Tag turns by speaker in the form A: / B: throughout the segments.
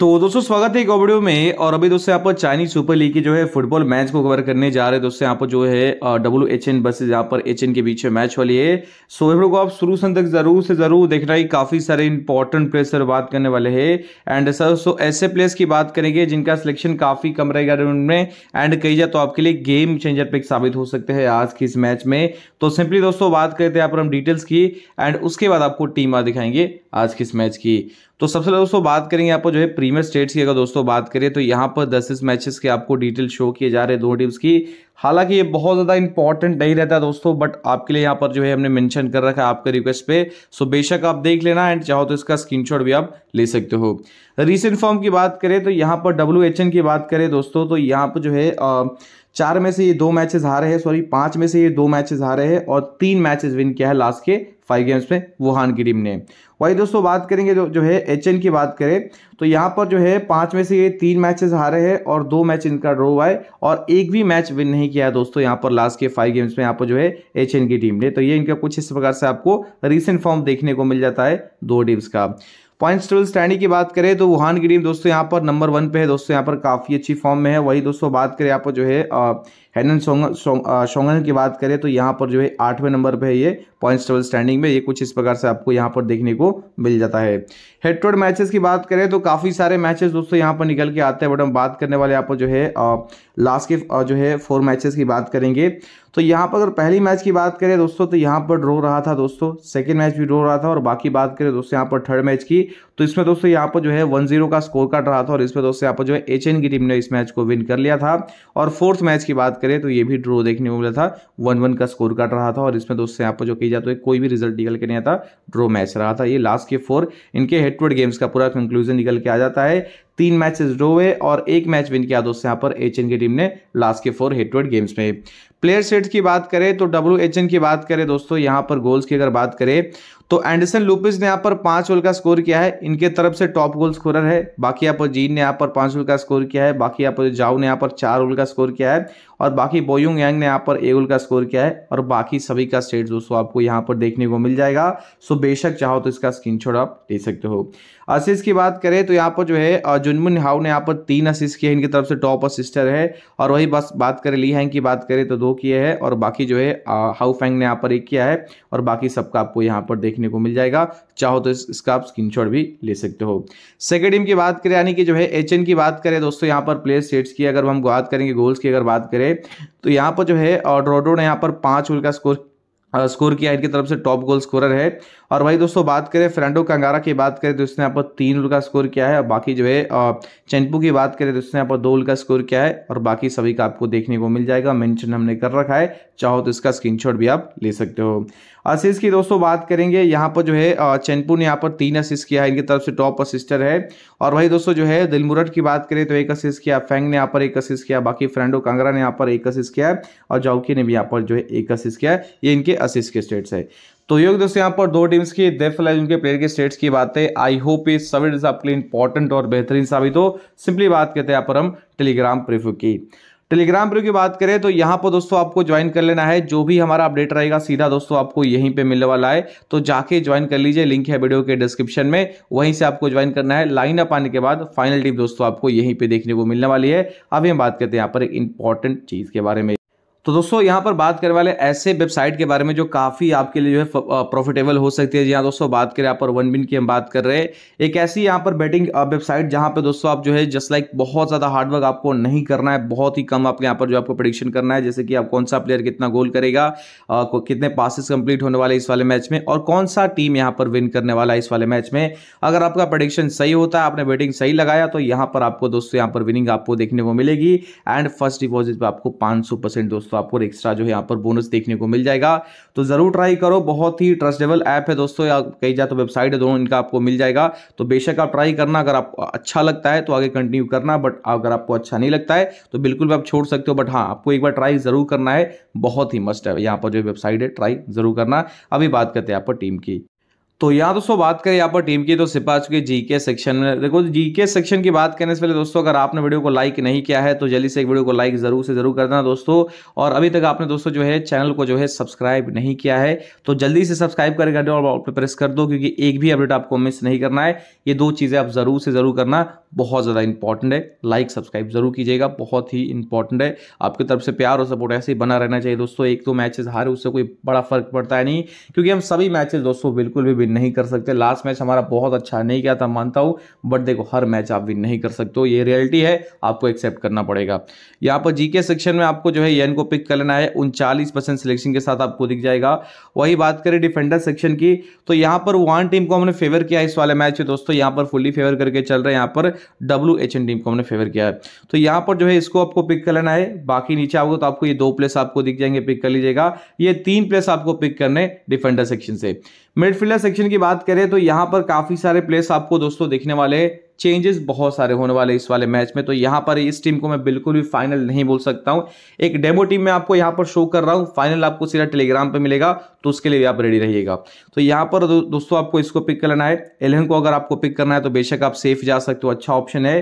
A: तो दोस्तों स्वागत है एक वीडियो में और अभी दोस्तों यहाँ पर चाइनीज सुपर लीग की जो है फुटबॉल मैच को कवर करने जा रहे हैं दोस्तों यहाँ पर जो है डब्ल्यू एच एन बसेज यहाँ पर एच एन के बीच में मैच वाली है सो वीडियो को आप शुरू से तक जरूर से जरूर देखना रहे काफी सारे इंपॉर्टेंट प्लेयर्स पर बात करने वाले है एंड सर सो ऐसे प्लेयर्स की बात करेंगे जिनका सिलेक्शन काफी कम रहेगा उनमें एंड कही जाए तो आपके लिए गेम चेंजर पिक साबित हो सकते हैं आज की इस मैच में तो सिंपली दोस्तों बात करते हैं यहाँ पर हम डिटेल्स की एंड उसके बाद आपको टीम दिखाएंगे आज की इस मैच की तो सबसे पहले दोस्तों बात करेंगे आपको जो है प्रीमियर स्टेट्स की अगर दोस्तों बात करें तो यहाँ पर दस इस मैचेस के आपको डिटेल शो किए जा रहे हैं दो टीम्स की हालांकि ये बहुत ज़्यादा इंपॉर्टेंट नहीं रहता दोस्तों बट आपके लिए यहाँ पर जो है हमने मेंशन कर रखा है आपके रिक्वेस्ट पे सो बेशक आप देख लेना एंड चाहो तो इसका स्क्रीनशॉट भी आप ले सकते हो रिसेंट फॉर्म की बात करें तो यहाँ पर डब्ल्यू की बात करें दोस्तों तो यहाँ पर जो है आ, चार में से ये दो मैचेस हारे हैं सॉरी पांच में से ये दो मैचेस हारे हैं और तीन मैचेस विन किया है लास्ट के फाइव गेम्स में वुहान की टीम ने वही दोस्तों बात करेंगे जो जो है एच की बात करें तो यहाँ पर जो है पांच में से ये तीन मैचेस हारे हैं और दो मैच इनका ड्रो हुआ है और एक भी मैच विन नहीं किया है दोस्तों यहाँ पर लास्ट के फाइव गेम्स में यहाँ पर जो है एच की टीम ने तो ये इनका कुछ इस प्रकार से आपको रिसेंट फॉर्म देखने को मिल जाता है दो टीम्स का पॉइंट्स टेबल स्टैंडिंग की बात करें तो वुहान की टीम दोस्तों यहाँ पर नंबर वन पे है दोस्तों यहाँ पर काफ़ी अच्छी फॉर्म में है वही दोस्तों बात करें यहाँ पर जो है हैनन सोंगन सोंगन की बात करें तो यहाँ पर जो है आठवें नंबर पर है ये पॉइंट्स टेबल स्टैंडिंग में ये कुछ इस प्रकार से आपको यहाँ पर देखने को मिल जाता है हेड टू हेड मैचेस की बात करें तो काफ़ी सारे मैचेस दोस्तों यहाँ पर निकल के आते हैं बट हम बात करने वाले यहाँ पर जो है लास्ट uh, के uh, जो है फोर मैचेस की बात करेंगे तो यहाँ पर अगर पहली मैच की बात करें दोस्तों तो यहाँ पर ड्रो रहा था दोस्तों सेकेंड मैच भी ड्रो रहा था और बाकी बात करें दोस्तों यहाँ पर थर्ड मैच की तो इसमें दोस्तों यहाँ पर जो है वन जीरो का स्कोर काट रहा था और इसमें दोस्तों यहाँ पर जो है एच की टीम ने इस मैच को विन कर लिया था और फोर्थ मैच की बात करें तो ये भी ड्रो देखने को मिला था वन वन का स्कोर काट रहा था और इसमें दोस्तों यहाँ पर जो कही जाता है कोई भी रिजल्ट निकल के नहीं आता ड्रो मैच रहा था ये लास्ट के फोर इनके हेड टू हेड गेम्स का पूरा कंक्लूजन निकल के आ जाता है तीन मैचेस ड्रॉ हुए और एक मैच विन किया दोस्तों यहाँ पर एच की टीम ने लास्ट के फोर हेड टू गेम्स में प्लेयर सेट की बात करें तो डब्ल्यू एच की बात करें दोस्तों यहाँ पर गोल्स की अगर बात करें तो एंडरसन लुपिस ने यहाँ पर पांच गोल का स्कोर किया है इनके तरफ से टॉप गोल स्कोरर है बाकी यहाँ पर जीन ने यहाँ पर पांच गोल का स्कोर किया है बाकी यहाँ पर जाओ ने यहाँ पर चार गोल का स्कोर किया है और बाकी बोयुंग यांग ने यहाँ पर एक गोल का स्कोर किया है और बाकी सभी का स्टेट दोस्तों आपको यहाँ पर देखने को मिल जाएगा सो बेशक चाहो तो इसका स्क्रीन आप ले सकते हो असिस की बात करें तो यहाँ पर जो है जो जुनमुन हाउ ने यहाँ पर तीन असिस्ट किए इनकी तरफ से टॉप असिस्टर है और वही बस बात करें ली हैंग की बात करें तो दो किए हैं और बाकी जो है हाउ फैंग ने यहाँ पर एक किया है और बाकी सबका आपको यहाँ पर देखने को मिल जाएगा चाहो तो इस, इसका आप स्क्रीनशॉट भी ले सकते हो सेकेंड टीम की बात करें यानी कि जो है एच की बात करें दोस्तों यहाँ पर प्लेयर सेट्स की अगर हम बात करेंगे गोल्स की अगर बात करें तो यहाँ पर जो है रोड्रो ने यहाँ पर पाँच गोल का स्कोर स्कोर किया इनकी तरफ से टॉप गोल स्कोरर है और वही दोस्तों बात करें फ्रेंडो कंगारा की बात करें तो इसने यहाँ पर तीन उल का स्कोर किया है और बाकी जो है चैनपू की बात करें तो इसने यहाँ पर दो उल का स्कोर किया है और बाकी सभी का आपको देखने को मिल जाएगा मेंशन हमने कर रखा है चाहो तो इसका स्क्रीनशॉट भी आप ले सकते हो असिस की दोस्तों बात करेंगे यहाँ पर जो है चैनपुर ने यहाँ पर तीन असिस्ट किया है इनकी तरफ से टॉप असिस्टर है और वही दोस्तों जो है दिलमुरट की बात करें तो एक असिस किया फैंग ने यहाँ पर एक असिस किया बाकी फ्रेंडो कांगरा ने यहाँ पर एक असिस्ट किया और जाऊकी ने भी यहाँ पर जो है एक असिस्ट किया ये इनके असिस्ट के स्टेट्स है तो योग दोस्तों यहाँ पर दो टीम्स की देफलाइज उनके प्लेयर के स्टेट्स की बात है आई होप ये सभी आपके लिए इंपॉर्टेंट और बेहतरीन साबित हो सिंपली बात कहते हैं यहाँ पर हम टेलीग्राम प्रीफ्यू की टेलीग्राम पर की बात करें तो यहाँ पर दोस्तों आपको ज्वाइन कर लेना है जो भी हमारा अपडेट रहेगा सीधा दोस्तों आपको यहीं पे मिलने वाला है तो जाके ज्वाइन कर लीजिए लिंक है वीडियो के डिस्क्रिप्शन में वहीं से आपको ज्वाइन करना है लाइन अप आने के बाद फाइनल टिप दोस्तों आपको यहीं पे देखने को मिलने वाली है अभी हम बात करते हैं यहाँ पर एक इंपॉर्टेंट चीज़ के बारे में तो दोस्तों यहाँ पर बात करने वाले ऐसे वेबसाइट के बारे में जो काफ़ी आपके लिए जो है प्रॉफिटेबल हो सकती है जी हाँ दोस्तों बात करें यहाँ पर वन बिन की हम बात कर रहे हैं एक ऐसी यहाँ पर बेटिंग वेबसाइट जहाँ पर दोस्तों आप जो है जस्ट लाइक बहुत ज़्यादा हार्डवर्क आपको नहीं करना है बहुत ही कम आपके यहाँ पर जो आपको प्रडिक्शन करना है जैसे कि आप कौन सा प्लेयर कितना गोल करेगा कितने पासिस कंप्लीट होने वाले इस वाले मैच में और कौन सा टीम यहाँ पर विन करने वाला है इस वाले मैच में अगर आपका प्रडिक्शन सही होता है आपने बेटिंग सही लगाया तो यहाँ पर आपको दोस्तों यहाँ पर विनिंग आपको देखने को मिलेगी एंड फर्स्ट डिपॉजिट पर आपको पाँच दोस्तों दोस्तों आपको एक्स्ट्रा जो है यहाँ पर बोनस देखने को मिल जाएगा तो ज़रूर ट्राई करो बहुत ही ट्रस्टेबल ऐप है दोस्तों या कही जाए तो वेबसाइट है दोनों इनका आपको मिल जाएगा तो बेशक आप ट्राई करना अगर आपको अच्छा लगता है तो आगे कंटिन्यू करना बट अगर आपको अच्छा नहीं लगता है तो बिल्कुल भी आप छोड़ सकते हो बट हाँ आपको एक बार ट्राई ज़रूर करना है बहुत ही मस्ट है यहाँ पर जो वेबसाइट है ट्राई ज़रूर करना अभी बात करते हैं यहाँ पर टीम की तो यहाँ दोस्तों बात करें यहाँ पर टीम की तो सिपा चुकी जीके सेक्शन में देखो जीके सेक्शन की बात करने से पहले दोस्तों अगर आपने वीडियो को लाइक नहीं किया है तो जल्दी से एक वीडियो को लाइक जरूर से जरूर कर देना दोस्तों और अभी तक आपने दोस्तों जो है चैनल को जो है सब्सक्राइब नहीं किया है तो जल्दी से सब्सक्राइब करके और प्रेस कर दो क्योंकि एक भी अपडेट आपको मिस नहीं करना है ये दो चीज़ें आप जरूर से जरूर करना बहुत ज़्यादा इंपॉर्टेंट है लाइक सब्सक्राइब जरूर कीजिएगा बहुत ही इंपॉर्टेंट है आपकी तरफ से प्यार और सपोर्ट ऐसे ही बना रहना चाहिए दोस्तों एक दो मैचेस हारे उससे कोई बड़ा फर्क पड़ता है नहीं क्योंकि हम सभी मैचेस दोस्तों बिल्कुल भी विन नहीं कर सकते लास्ट मैच हमारा बहुत अच्छा नहीं गया था मानता हूँ बट देखो हर मैच आप विन नहीं कर सकते हो ये रियलिटी है आपको एक्सेप्ट करना पड़ेगा यहाँ पर जीके सेक्शन में आपको जो है येन को पिक कर लेना है उनचालीस परसेंट सिलेक्शन के साथ आपको दिख जाएगा वही बात करें डिफेंडर सेक्शन की तो यहाँ पर वन टीम को हमने फेवर किया इस वाले मैच में दोस्तों यहाँ पर फुल्ली फेवर करके चल रहे हैं यहाँ पर डब्ल्यू टीम को हमने फेवर किया है तो यहाँ पर जो है इसको आपको पिक कर लेना है बाकी नीचे आओगे तो आपको ये दो प्लेस आपको दिख जाएंगे पिक कर लीजिएगा ये तीन प्लेस आपको पिक करने डिफेंडर सेक्शन से मिडफील्डर सेक्शन सेक्शन की बात करें तो यहाँ पर काफी सारे प्लेस आपको दोस्तों देखने वाले चेंजेस बहुत सारे होने वाले इस वाले मैच में तो यहां पर इस टीम को मैं बिल्कुल भी फाइनल नहीं बोल सकता हूं एक डेमो टीम मैं आपको यहां पर शो कर रहा हूं फाइनल आपको सीधा टेलीग्राम पे मिलेगा तो उसके लिए आप रेडी रहिएगा तो यहां पर दो, दोस्तों आपको इसको पिक करना है एलेवन को अगर आपको पिक करना है तो बेशक आप सेफ जा सकते हो अच्छा ऑप्शन है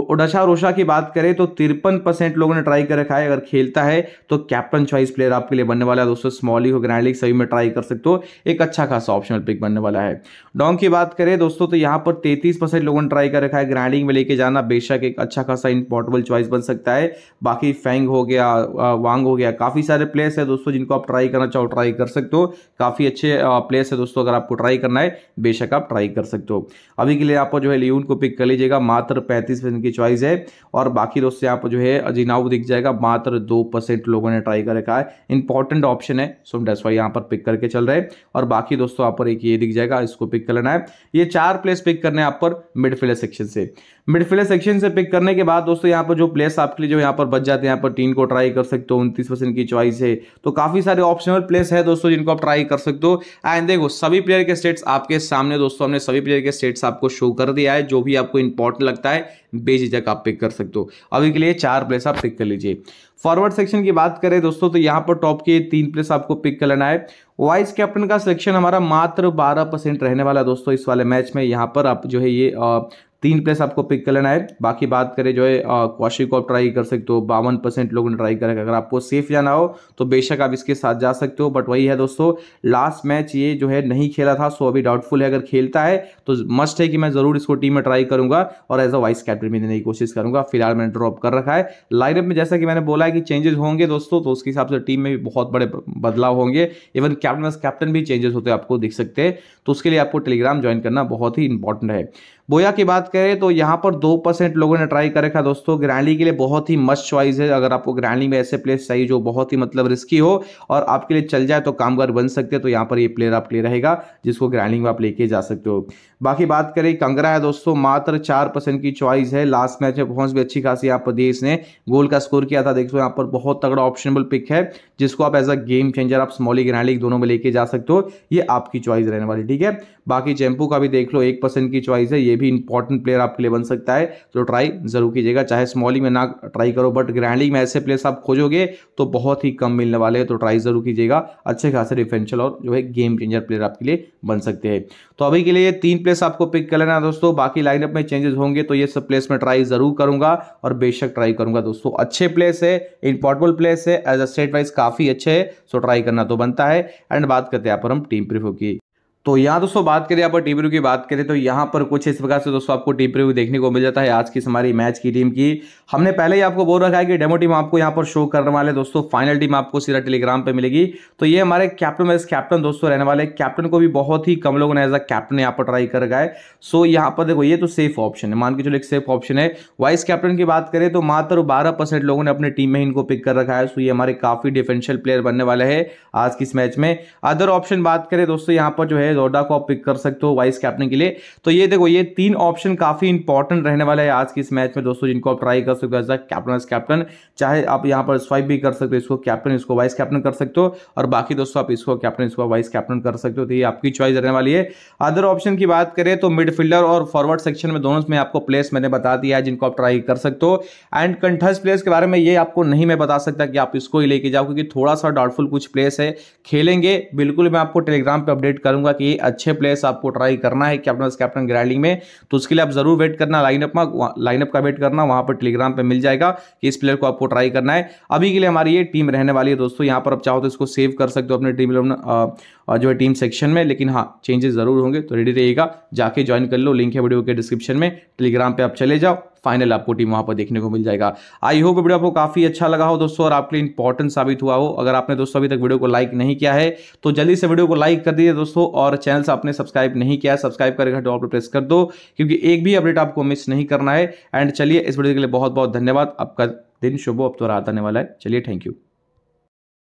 A: ओडशा रोशा की बात करें तो तिरपन परसेंट लोगों ने ट्राई कर रखा है अगर खेलता है तो कैप्टन चॉइस प्लेयर आपके लिए बनने वाला है दोस्तों स्मॉल हो ग्रैंड लीग सभी में ट्राई कर सकते हो एक अच्छा खासा ऑप्शनल पिक बनने वाला है डोंग की बात करें दोस्तों तो यहाँ पर तैतीस से लोगों ने ट्राई कर रखा है ग्राइंडिंग में लेके जाना बेशक एक अच्छा खासा इंपॉर्टेबल चॉइस बन सकता है बाकी फैंग हो गया वांग हो गया काफ़ी सारे प्लेयर्स है दोस्तों जिनको आप ट्राई करना चाहो ट्राई कर सकते हो काफ़ी अच्छे प्लेयर्स है दोस्तों अगर आपको ट्राई करना है बेशक आप ट्राई कर सकते हो अभी के लिए आप जो है लियून को पिक कर लीजिएगा मात्र पैंतीस की चॉइस है और बाकी दोस्तों यहाँ जो है अजिनाव दिख जाएगा मात्र दो लोगों ने ट्राई कर रखा है इंपॉर्टेंट ऑप्शन है सो डेस वाई यहाँ पर पिक करके चल रहे हैं और बाकी दोस्तों आप पर एक ये दिख जाएगा इसको पिक कर लेना है ये चार प्लेस पिक करने आप पर मिडफील्डर सेक्शन से मिडफील्डर सेक्शन से पिक करने के बाद दोस्तों यहाँ पर जो प्लेयर्स आपके लिए जो यहाँ पर बच जाते हैं यहाँ पर टीम को ट्राई कर सकते हो उनतीस परसेंट की चॉइस है तो काफ़ी सारे ऑप्शनल प्लेयर्स है दोस्तों जिनको आप ट्राई कर सकते हो एंड देखो सभी प्लेयर के स्टेट्स आपके सामने दोस्तों हमने सभी प्लेयर के स्टेट्स आपको शो कर दिया है जो भी आपको इंपॉर्टेंट लगता है बेझिझक आप पिक कर सकते हो अभी के लिए चार प्लेस आप पिक कर लीजिए फॉरवर्ड सेक्शन की बात करें दोस्तों तो यहाँ पर टॉप के तीन प्लेस आपको पिक कर लेना है वाइस कैप्टन का सिलेक्शन हमारा मात्र 12 परसेंट रहने वाला दोस्तों इस वाले मैच में यहाँ पर आप जो है ये तीन प्लेस आपको पिक कर लेना है बाकी बात करें जो है क्वाशी को आप ट्राई कर सकते हो बावन परसेंट लोगों ने ट्राई करेगा अगर आपको सेफ जाना हो तो बेशक आप इसके साथ जा सकते हो बट वही है दोस्तों लास्ट मैच ये जो है नहीं खेला था सो अभी डाउटफुल है अगर खेलता है तो मस्ट है कि मैं ज़रूर इसको टीम में ट्राई करूंगा और एज अ वाइस कैप्टन भी देने की कोशिश करूंगा फिलहाल मैंने ड्रॉप कर रखा है लाइनअप में जैसा कि मैंने बोला है कि चेंजेस होंगे दोस्तों तो उसके हिसाब से टीम में भी बहुत बड़े बदलाव होंगे इवन कैप्टन कैप्टन भी चेंजेस होते आपको दिख सकते हैं तो उसके लिए आपको टेलीग्राम ज्वाइन करना बहुत ही इंपॉर्टेंट है बोया की बात करें तो यहाँ पर दो परसेंट लोगों ने ट्राई कर रखा दोस्तों ग्रैंडली के लिए बहुत ही मस्त चॉइस है अगर आपको ग्रैंडली में ऐसे प्लेस चाहिए जो बहुत ही मतलब रिस्की हो और आपके लिए चल जाए तो कामगार बन सकते हैं तो यहाँ पर ये प्लेयर आपके लिए रहेगा जिसको ग्रैंडली में आप लेके जा सकते हो बाकी बात करें कंगरा है दोस्तों मात्र चार परसेंट की चॉइस है लास्ट मैच में पहुंच भी अच्छी खासी यहाँ पर देश ने गोल का स्कोर किया था देखो यहाँ पर बहुत तगड़ा ऑप्शनेबल पिक है जिसको आप एज अ गेम चेंजर आप स्मॉली ग्रैंडली दोनों में लेके जा सकते हो ये आपकी चॉइस रहने वाली ठीक है बाकी चैंपू का भी देख लो एक की चॉइस है ये भी इंपॉर्टेंट प्लेयर आपके लिए बन सकता है तो ट्राई जरूर कीजिएगा चाहे स्मॉलिंग में ना ट्राई करो बट ग्रैंडिंग में ऐसे प्लेयर्स आप खोजोगे तो बहुत ही कम मिलने वाले हैं तो ट्राई जरूर कीजिएगा अच्छे खासे डिफेंशियल और जो है गेम चेंजर प्लेयर आपके लिए बन सकते हैं तो अभी के लिए तीन प्लेस आपको पिक कर लेना दोस्तों बाकी लाइनअप में चेंजेस होंगे तो ये सब प्लेस में ट्राई जरूर करूंगा और बेशक ट्राई करूंगा दोस्तों अच्छे प्लेस है इंपॉर्टेबल प्लेस है एज अ स्टेट वाइज काफी अच्छे है सो ट्राई करना तो बनता है एंड बात करते हैं यहाँ पर हम टीम प्रीव्यू की तो यहाँ दोस्तों बात करें यहाँ पर टीम रिव्यू की बात करें तो यहाँ पर कुछ इस प्रकार से दोस्तों आपको टीम रिव्यू देखने को मिल जाता है आज की हमारी मैच की टीम की हमने पहले ही आपको बोल रखा है कि डेमो टीम आपको यहाँ पर शो करने वाले दोस्तों फाइनल टीम आपको सीधा टेलीग्राम पर मिलेगी तो ये हमारे कैप्टन वाइस कैप्टन दोस्तों रहने वाले कैप्टन को भी बहुत ही कम लोगों ने एज अ कैप्टन यहाँ पर ट्राई कर रखा है सो यहाँ पर देखो ये तो सेफ ऑप्शन है मान के चलो एक सेफ ऑप्शन है वाइस कैप्टन की बात करें तो मात्र बारह लोगों ने अपनी टीम में इनको पिक कर रखा है सो ये हमारे काफी डिफेंशियल प्लेयर बनने वाले है आज की इस मैच में अदर ऑप्शन बात करें दोस्तों यहाँ पर जो है गौडा को आप पिक कर सकते हो वाइस कैप्टन के लिए तो ये देखो ये तीन ऑप्शन काफी इंपॉर्टेंट रहने वाले हैं आज की इस मैच में दोस्तों जिनको आप ट्राई कर सकते हो कैप्टन एज कैप्टन चाहे आप यहाँ पर स्वाइप भी कर सकते हो इसको कैप्टन इसको वाइस कैप्टन कर सकते हो और बाकी दोस्तों आप इसको कैप्टन इसको वाइस कैप्टन कर सकते हो तो ये आपकी चॉइस रहने वाली है अदर ऑप्शन की बात करें तो मिडफील्डर और फॉरवर्ड सेक्शन में दोनों में आपको प्लेस मैंने बता दिया है जिनको आप ट्राई कर सकते हो एंड कंठस प्लेस के बारे में ये आपको नहीं मैं बता सकता कि आप इसको ही लेके जाओ क्योंकि थोड़ा सा डाउटफुल कुछ प्लेस है खेलेंगे बिल्कुल मैं आपको टेलीग्राम पे अपडेट करूंगा कि कि अच्छे प्लेयर्स आपको ट्राई करना है कैप्टन कैप्टन ग्रैंडिंग में तो उसके लिए आप जरूर वेट करना लाइनअप में लाइनअप का वेट करना वहाँ पर टेलीग्राम पर मिल जाएगा कि इस प्लेयर को आपको ट्राई करना है अभी के लिए हमारी ये टीम रहने वाली है दोस्तों यहाँ पर आप चाहो तो इसको सेव कर सकते हो अपने टीम जो है टीम सेक्शन में लेकिन हाँ चेंजेस जरूर होंगे तो रेडी रहिएगा जाके ज्वाइन कर लो लिंक है वीडियो के डिस्क्रिप्शन में टेलीग्राम पर आप चले जाओ फाइनल आपको टीम वहां पर देखने को मिल जाएगा आई होप वीडियो आपको काफी अच्छा लगा हो दोस्तों और आपके लिए इंपॉर्टेंट साबित हुआ हो अगर आपने दोस्तों अभी तक वीडियो को लाइक नहीं किया है तो जल्दी से वीडियो को लाइक कर दीजिए दोस्तों और चैनल से आपने सब्सक्राइब नहीं किया सब्सक्राइब करके डॉल पर प्रेस कर दो क्योंकि एक भी अपडेट आपको मिस नहीं करना है एंड चलिए इस वीडियो के लिए बहुत बहुत धन्यवाद आपका दिन शुभ अब तो रात आने वाला है चलिए थैंक यू